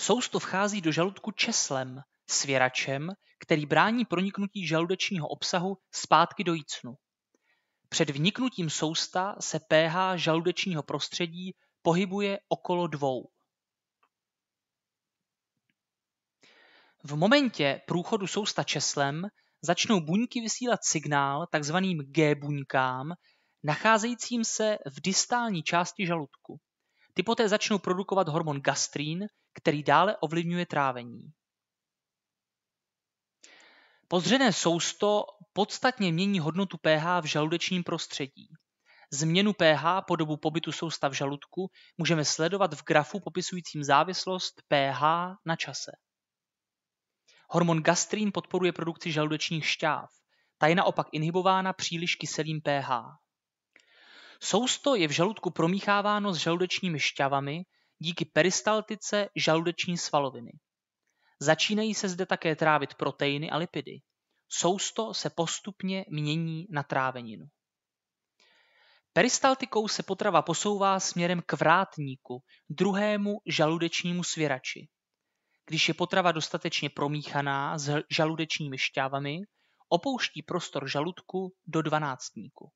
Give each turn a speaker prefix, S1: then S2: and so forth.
S1: Sousto vchází do žaludku česlem, svěračem, který brání proniknutí žaludečního obsahu zpátky do jícnu. Před vniknutím sousta se pH žaludečního prostředí pohybuje okolo dvou. V momentě průchodu sousta česlem začnou buňky vysílat signál takzvaným G buňkám, nacházejícím se v distální části žaludku. Ty poté začnou produkovat hormon gastrín, který dále ovlivňuje trávení. Pozřené sousto podstatně mění hodnotu pH v žaludečním prostředí. Změnu pH po dobu pobytu sousta v žaludku můžeme sledovat v grafu popisujícím závislost pH na čase. Hormon gastrín podporuje produkci žaludečních šťáv. Ta je naopak inhibována příliš kyselým pH. Sousto je v žaludku promícháváno s žaludečními šťavami díky peristaltice žaludeční svaloviny. Začínají se zde také trávit proteiny a lipidy. Sousto se postupně mění na tráveninu. Peristaltikou se potrava posouvá směrem k vrátníku, druhému žaludečnímu svěrači. Když je potrava dostatečně promíchaná s žaludečními šťávami, opouští prostor žaludku do dvanáctníku.